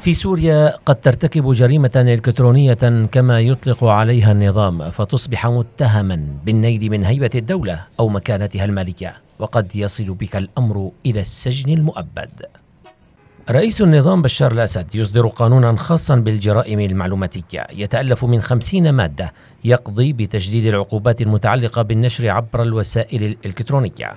في سوريا قد ترتكب جريمة إلكترونية كما يطلق عليها النظام فتصبح متهما بالنيل من هيبة الدولة أو مكانتها المالية وقد يصل بك الأمر إلى السجن المؤبد رئيس النظام بشار الأسد يصدر قانونا خاصا بالجرائم المعلوماتية يتألف من خمسين مادة يقضي بتجديد العقوبات المتعلقة بالنشر عبر الوسائل الإلكترونية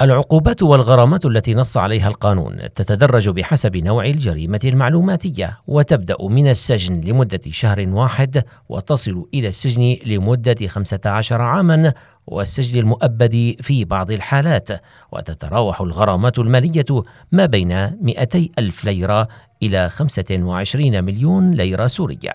العقوبات والغرامات التي نص عليها القانون تتدرج بحسب نوع الجريمة المعلوماتية وتبدأ من السجن لمدة شهر واحد وتصل إلى السجن لمدة 15 عاما والسجن المؤبد في بعض الحالات وتتراوح الغرامات المالية ما بين 200 ألف ليرة إلى 25 مليون ليرة سورية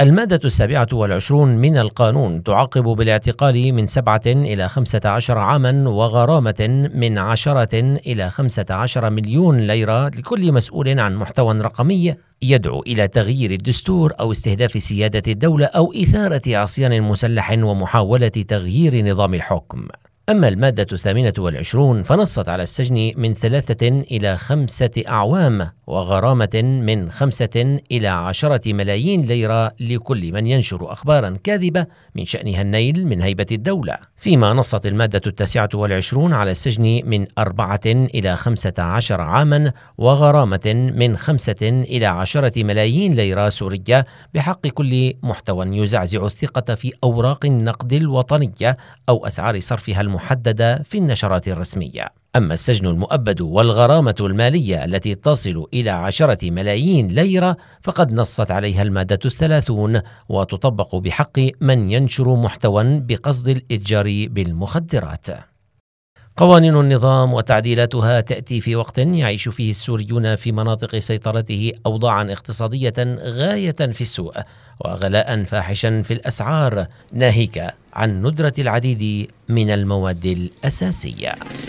المادة السابعة والعشرون من القانون تعاقب بالاعتقال من سبعة إلى خمسة عشر عاما وغرامة من عشرة إلى خمسة عشر مليون ليرة لكل مسؤول عن محتوى رقمي يدعو إلى تغيير الدستور أو استهداف سيادة الدولة أو إثارة عصيان مسلح ومحاولة تغيير نظام الحكم أما المادة الثامنة والعشرون فنصت على السجن من ثلاثة إلى خمسة أعوام وغرامة من خمسة إلى عشرة ملايين ليرة لكل من ينشر أخبارا كاذبة من شأنها النيل من هيبة الدولة فيما نصت المادة التاسعة والعشرون على السجن من أربعة إلى خمسة عشر عاما وغرامة من خمسة إلى عشرة ملايين ليرة سورية بحق كل محتوى يزعزع الثقة في أوراق النقد الوطنية أو أسعار صرفها المحتوى محددة في النشرات الرسمية أما السجن المؤبد والغرامة المالية التي تصل إلى عشرة ملايين ليرة فقد نصت عليها المادة الثلاثون وتطبق بحق من ينشر محتوى بقصد الإتجار بالمخدرات قوانين النظام وتعديلاتها تأتي في وقت يعيش فيه السوريون في مناطق سيطرته أوضاعا اقتصادية غاية في السوء وغلاء فاحشا في الأسعار ناهيك عن ندرة العديد من المواد الأساسية